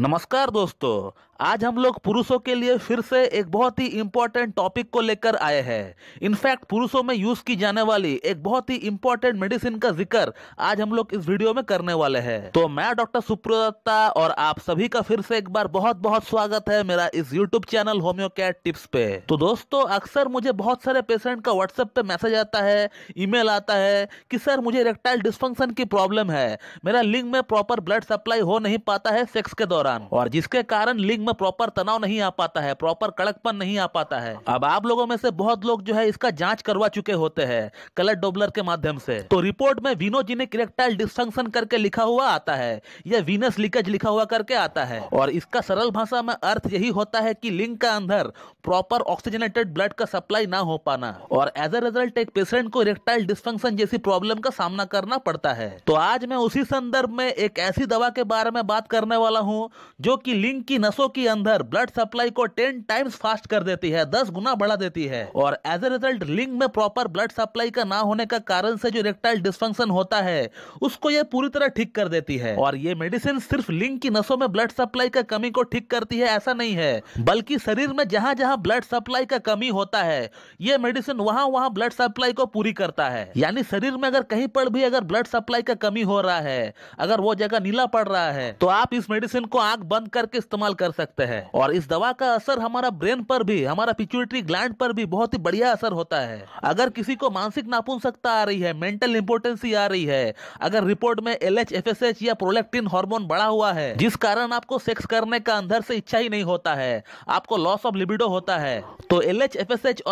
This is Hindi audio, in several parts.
नमस्कार दोस्तों आज हम लोग पुरुषों के लिए फिर से एक बहुत ही इंपॉर्टेंट टॉपिक को लेकर आए हैं इनफैक्ट पुरुषों में यूज की जाने वाली एक बहुत ही इंपॉर्टेंट मेडिसिन का जिक्र आज हम लोग इस वीडियो में करने वाले हैं तो मैं डॉक्टर सुप्रदत्ता और आप सभी का फिर से एक बार बहुत बहुत स्वागत है मेरा इस यूट्यूब चैनल होम्यो टिप्स पे तो दोस्तों अक्सर मुझे बहुत सारे पेशेंट का व्हाट्सएप पे मैसेज आता है ईमेल आता है की सर मुझे रेक्टाइल डिस्फंक्शन की प्रॉब्लम है मेरा लिंग में प्रॉपर ब्लड सप्लाई हो नहीं पाता है सेक्स के दौरान और जिसके कारण लिंग में में प्रॉपर तनाव नहीं आ पाता है प्रॉपर कड़कपन नहीं आ पाता है अब आप लोगों में से बहुत लोग जो है इसका जांच करवा चुके होते हैं कलर डोबलर के माध्यम से तो रिपोर्ट में विनो जी ने क्रेक्टाइल डिस्फंक्शन करके लिखा हुआ आता है या वीनस लीकेज लिखा हुआ करके आता है और इसका सरल भाषा में अर्थ यही होता है की लिंग का अंदर प्रॉपर ऑक्सीजनेटेड ब्लड का सप्लाई ना हो पाना और एज ए रिजल्ट एक पेशेंट को रेक्टाइल डिस्फंक्शन जैसी प्रॉब्लम का सामना करना पड़ता है तो आज मैं उसी संदर्भ में एक ऐसी दवा के बारे में बात करने वाला हूँ जो कि लिंग की नसों के अंदर ब्लड सप्लाई को टेन टाइम्स फास्ट कर देती है दस गुना बढ़ा देती है और एज ए रिजल्ट लिंग में प्रॉपर ब्लड सप्लाई का ना होने का कारण से जो इरेक्टाइल डिस्फंक्शन होता है उसको ये पूरी तरह ठीक कर देती है और ये मेडिसिन सिर्फ लिंग की नसों में ब्लड सप्लाई का कमी को ठीक करती है ऐसा नहीं है बल्कि शरीर में जहां जहां ब्लड सप्लाई का कमी होता है यह मेडिसिन वहां वहां ब्लड सप्लाई को पूरी करता है यानी शरीर में अगर कहीं पर भी अगर ब्लड सप्लाई का कमी हो रहा है अगर वो जगह नीला पड़ रहा है तो आप इस मेडिसिन को आंख बंद करके इस्तेमाल कर सकते सकते हैं और इस दवा का असर हमारा ब्रेन पर भी हमारा पिचुटरी ग्लैंड पर भी बहुत ही बढ़िया असर होता है अगर किसी को मानसिक नापुंसकता आ रही है मेंटल इंपोर्टेंसी आ रही है अगर रिपोर्ट में एल एच या प्रोलेक्टिन हार्मोन बढ़ा हुआ है जिस कारण आपको सेक्स करने का अंदर से इच्छा ही नहीं होता है आपको लॉस ऑफ लिबिडो होता है तो एल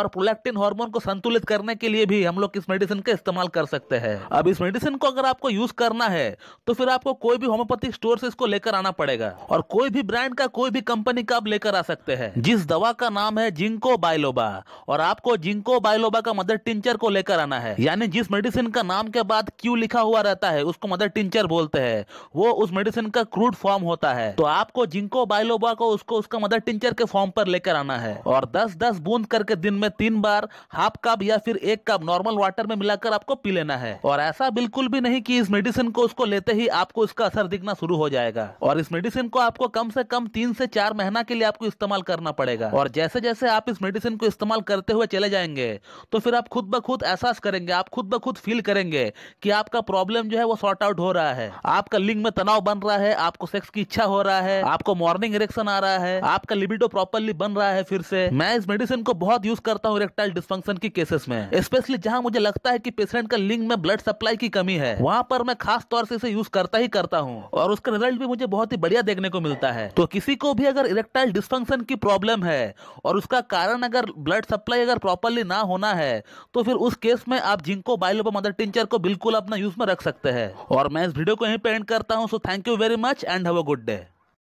और प्रोलेक्टिन हार्मोन को संतुलित करने के लिए भी हम लोग इस मेडिसिन का इस्तेमाल कर सकते हैं अब इस मेडिसिन को अगर आपको यूज करना है तो फिर आपको कोई भी होम्योपैथिक स्टोर से इसको लेकर आना पड़ेगा और कोई भी ब्रांड का कोई भी भी कंपनी का आप लेकर आ सकते हैं जिस दवा का नाम है जिंको बायलोबा और आपको जिंको बायलोबा का मदर टिंचर को लेकर आना है यानी जिस मेडिसिन का नाम के बाद क्यू लिखा हुआ रहता है उसको मदर टिंचर बोलते हैं वो उस मेडिसिन का क्रूड फॉर्म होता है तो आपको जिंको बायलोबा को उसको उसका मदर टिंचर के फॉर्म पर लेकर आना है और दस दस बूंद करके दिन में तीन बार हाफ कप या फिर एक कप नॉर्मल वाटर में मिलाकर आपको पी लेना है और ऐसा बिल्कुल भी नहीं की इस मेडिसिन को उसको लेते ही आपको इसका असर दिखना शुरू हो जाएगा और इस मेडिसिन को आपको कम से कम तीन से चार महीना के लिए आपको इस्तेमाल करना पड़ेगा और जैसे जैसे आप इस मेडिसिन को इस्तेमाल करते हुए चले जाएंगे तो फिर आप खुद ब खुद एहसास करेंगे आप खुद ब खुद फील करेंगे कि आपका प्रॉब्लम जो है वो सॉर्ट आउट हो रहा है आपका लिंग में तनाव बन रहा है आपको सेक्स की इच्छा हो रहा है आपको मॉर्निंग इरेक्शन आ रहा है आपका लिबिडो प्रॉपरली बन रहा है फिर से मैं इस मेडिसिन को बहुत यूज करता हूँ इरेक्टाइल डिस्फंक्शन की केसेस में स्पेशली जहाँ मुझे लगता है की पेशेंट का लिंग में ब्लड सप्लाई की कमी है वहाँ पर मैं खास तौर से इसे यूज करता ही करता हूँ और उसका रिजल्ट भी मुझे बहुत ही बढ़िया देखने को मिलता है तो किसी को भी अगर इरेक्टाइल डिस्फंक्शन की प्रॉब्लम है और उसका कारण अगर ब्लड सप्लाई अगर प्रॉपरली ना होना है तो फिर उस केस में आप जिंको बायोलोपा मदर टिंचर को बिल्कुल अपना यूज में रख सकते हैं और मैं इस वीडियो को यहीं पे एंड करता हूँ so thank you very much and have a good day